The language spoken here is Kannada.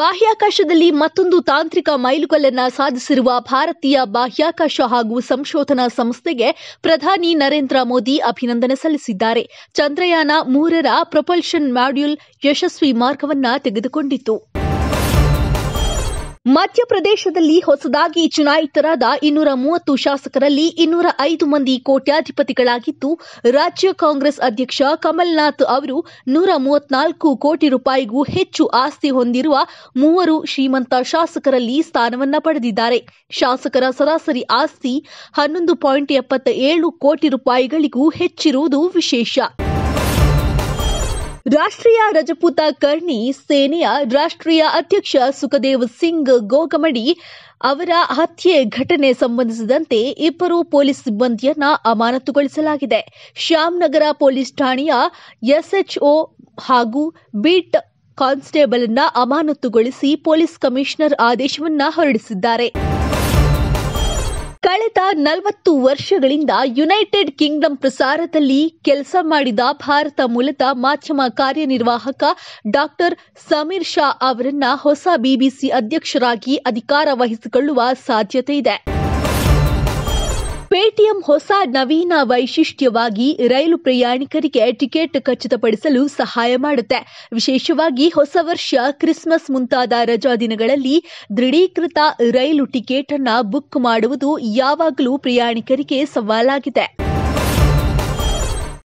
ಬಾಹ್ಯಾಕಾಶದಲ್ಲಿ ಮತ್ತೊಂದು ತಾಂತ್ರಿಕ ಮೈಲುಗಲ್ಲನ್ನ ಸಾಧಿಸಿರುವ ಭಾರತೀಯ ಬಾಹ್ಯಾಕಾಶ ಹಾಗೂ ಸಂಶೋಧನಾ ಸಂಸ್ಥೆಗೆ ಪ್ರಧಾನಿ ನರೇಂದ್ರ ಮೋದಿ ಅಭಿನಂದನೆ ಸಲ್ಲಿಸಿದ್ದಾರೆ ಚಂದ್ರಯಾನ ಮೂರರ ಪ್ರೊಪಲ್ಷನ್ ಮಾಡ್ಯೂಲ್ ಯಶಸ್ವಿ ಮಾರ್ಗವನ್ನ ತೆಗೆದುಕೊಂಡಿತು ಮಧ್ಯಪ್ರದೇಶದಲ್ಲಿ ಹೊಸದಾಗಿ ಚುನಾಯಿತರಾದ ಇನ್ನೂರ ಮೂವತ್ತು ಶಾಸಕರಲ್ಲಿ ಇನ್ನೂರ ಐದು ಮಂದಿ ಕೋಟ್ಯಾಧಿಪತಿಗಳಾಗಿದ್ದು ರಾಜ್ಯ ಕಾಂಗ್ರೆಸ್ ಅಧ್ಯಕ್ಷ ಕಮಲ್ನಾಥ್ ಅವರು ನೂರ ಮೂವತ್ನಾಲ್ಕು ಕೋಟಿ ರೂಪಾಯಿಗೂ ಹೆಚ್ಚು ಆಸ್ತಿ ಹೊಂದಿರುವ ಮೂವರು ಶ್ರೀಮಂತ ಶಾಸಕರಲ್ಲಿ ಸ್ಥಾನವನ್ನ ಪಡೆದಿದ್ದಾರೆ ಶಾಸಕರ ಸರಾಸರಿ ಆಸ್ತಿ ಹನ್ನೊಂದು ಪಾಯಿಂಟ್ ಎಪ್ಪತ್ತ ಏಳು ಕೋಟಿ ರೂಪಾಯಿಗಳಿಗೂ ಹೆಚ್ಚಿರುವುದು ವಿಶೇಷ ರಾಷ್ಟ್ರೀಯ ರಜಪೂತ ಕರ್ಣಿ ಸೇನೆಯ ರಾಷ್ಟ್ರೀಯ ಅಧ್ಯಕ್ಷ ಸುಖದೇವ್ ಸಿಂಗ್ ಗೋಗಮಡಿ ಅವರ ಹತ್ಯೆ ಘಟನೆ ಸಂಬಂಧಿಸಿದಂತೆ ಇಬ್ಬರು ಪೊಲೀಸ್ ಸಿಬ್ಬಂದಿಯನ್ನ ಅಮಾನತುಗೊಳಿಸಲಾಗಿದೆ ಶ್ಯಾಮ್ನಗರ ಪೊಲೀಸ್ ಠಾಣೆಯ ಎಸ್ಎಚ್ಒ ಹಾಗೂ ಬೀಟ್ ಕಾನ್ಸ್ಟೇಬಲ್ನ ಅಮಾನತುಗೊಳಿಸಿ ಪೊಲೀಸ್ ಕಮಿಷನರ್ ಆದೇಶವನ್ನು ಹೊರಡಿಸಿದ್ದಾರೆ ಕಳೆದ ನಲವತ್ತು ವರ್ಷಗಳಿಂದ ಯುನೈಟೆಡ್ ಕಿಂಗ್ಡಮ್ ಪ್ರಸಾರದಲ್ಲಿ ಕೆಲಸ ಮಾಡಿದ ಭಾರತ ಮೂಲದ ಮಾಧ್ಯಮ ಕಾರ್ಯನಿರ್ವಾಹಕ ಡಾಕ್ಟರ್ ಸಮೀರ್ ಶಾ ಅವರನ್ನ ಹೊಸ ಬಿಬಿಸಿ ಅಧ್ಯಕ್ಷರಾಗಿ ಅಧಿಕಾರ ವಹಿಸಿಕೊಳ್ಳುವ ಸಾಧ್ಯತೆ ಇದೆ ಪೇಟಿಎಂ ಹೊಸ ನವೀನ ವೈಶಿಷ್ಟ್ಯವಾಗಿ ರೈಲು ಪ್ರಯಾಣಿಕರಿಗೆ ಟಿಕೆಟ್ ಖಚಿತಪಡಿಸಲು ಸಹಾಯ ಮಾಡುತ್ತೆ ವಿಶೇಷವಾಗಿ ಹೊಸ ವರ್ಷ ಕ್ರಿಸ್ಮಸ್ ಮುಂತಾದ ರಜಾ ದಿನಗಳಲ್ಲಿ ದೃಢೀಕೃತ ರೈಲು ಟಿಕೆಟ್ ಅನ್ನು ಬುಕ್ ಮಾಡುವುದು ಯಾವಾಗಲೂ ಪ್ರಯಾಣಿಕರಿಗೆ ಸವಾಲಾಗಿದೆ